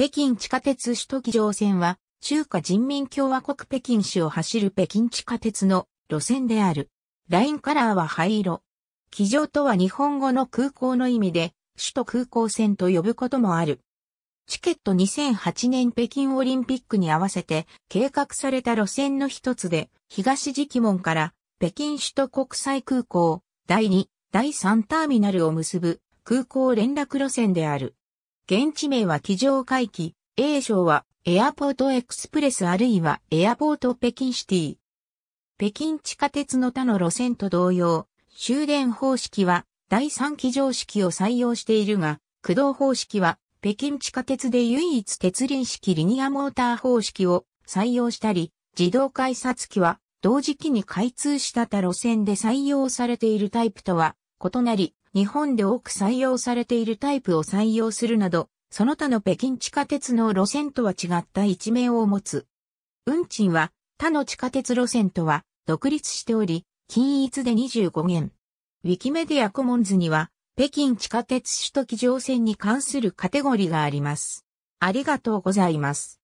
北京地下鉄首都機場線は、中華人民共和国北京市を走る北京地下鉄の路線である。ラインカラーは灰色。機場とは日本語の空港の意味で、首都空港線と呼ぶこともある。チケット2008年北京オリンピックに合わせて計画された路線の一つで、東直門から北京首都国際空港、第2、第3ターミナルを結ぶ空港連絡路線である。現地名は機場回帰、A 賞はエアポートエクスプレスあるいはエアポート北京シティ。北京地下鉄の他の路線と同様、終電方式は第三機場式を採用しているが、駆動方式は北京地下鉄で唯一鉄輪式リニアモーター方式を採用したり、自動改札機は同時期に開通した他路線で採用されているタイプとは異なり、日本で多く採用されているタイプを採用するなど、その他の北京地下鉄の路線とは違った一面を持つ。運賃は他の地下鉄路線とは独立しており、均一で25元。ウィキメディアコモンズには、北京地下鉄首都機上線に関するカテゴリーがあります。ありがとうございます。